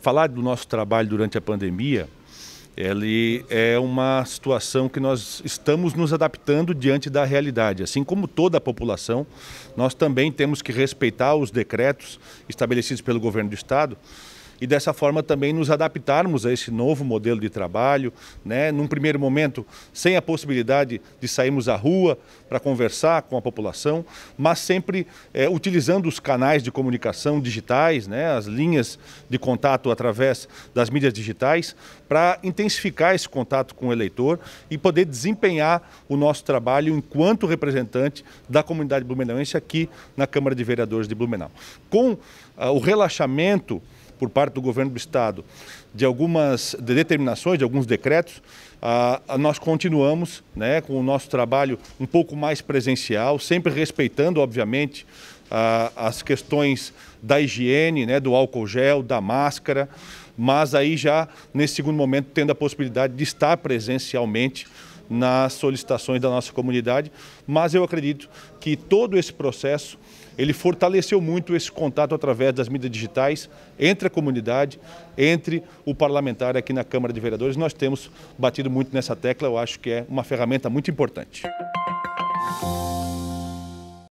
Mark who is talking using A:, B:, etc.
A: Falar do nosso trabalho durante a pandemia, ele é uma situação que nós estamos nos adaptando diante da realidade. Assim como toda a população, nós também temos que respeitar os decretos estabelecidos pelo governo do estado e dessa forma também nos adaptarmos a esse novo modelo de trabalho, né? num primeiro momento sem a possibilidade de sairmos à rua para conversar com a população, mas sempre é, utilizando os canais de comunicação digitais, né? as linhas de contato através das mídias digitais, para intensificar esse contato com o eleitor e poder desempenhar o nosso trabalho enquanto representante da comunidade blumenauense aqui na Câmara de Vereadores de Blumenau. Com ah, o relaxamento por parte do governo do Estado de algumas determinações, de alguns decretos, nós continuamos né, com o nosso trabalho um pouco mais presencial, sempre respeitando, obviamente, as questões da higiene, né, do álcool gel, da máscara, mas aí já, nesse segundo momento, tendo a possibilidade de estar presencialmente nas solicitações da nossa comunidade, mas eu acredito que todo esse processo ele fortaleceu muito esse contato através das mídias digitais entre a comunidade, entre o parlamentar aqui na Câmara de Vereadores. Nós temos batido muito nessa tecla, eu acho que é uma ferramenta muito importante.